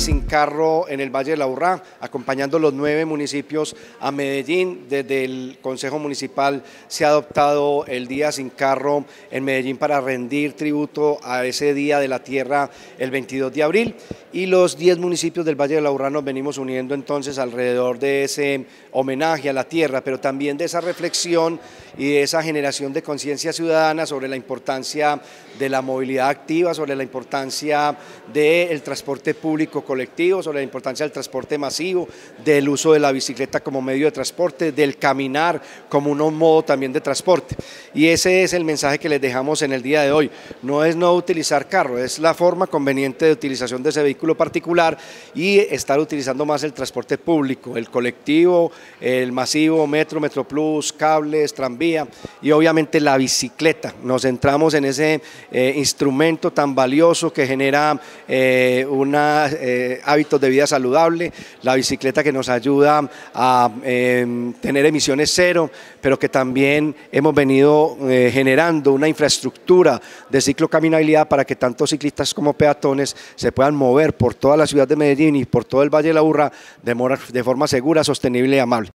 sin carro en el Valle de la Urra, acompañando los nueve municipios a Medellín. Desde el Consejo Municipal se ha adoptado el día sin carro en Medellín para rendir tributo a ese Día de la Tierra el 22 de abril. Y los diez municipios del Valle de la Urra nos venimos uniendo entonces alrededor de ese homenaje a la tierra, pero también de esa reflexión y de esa generación de conciencia ciudadana sobre la importancia de la movilidad activa, sobre la importancia del transporte público colectivo, sobre la importancia del transporte masivo, del uso de la bicicleta como medio de transporte, del caminar como un modo también de transporte. Y ese es el mensaje que les dejamos en el día de hoy. No es no utilizar carro, es la forma conveniente de utilización de ese vehículo particular y estar utilizando más el transporte público, el colectivo, el masivo, metro, metro plus, cables, tranvía y obviamente la bicicleta. Nos centramos en ese eh, instrumento tan valioso que genera eh, una... Eh, eh, hábitos de vida saludable, la bicicleta que nos ayuda a em, tener emisiones cero, pero que también hemos venido eh, generando una infraestructura de ciclocaminabilidad para que tanto ciclistas como peatones se puedan mover por toda la ciudad de Medellín y por todo el Valle de la Urra de forma segura, sostenible y amable.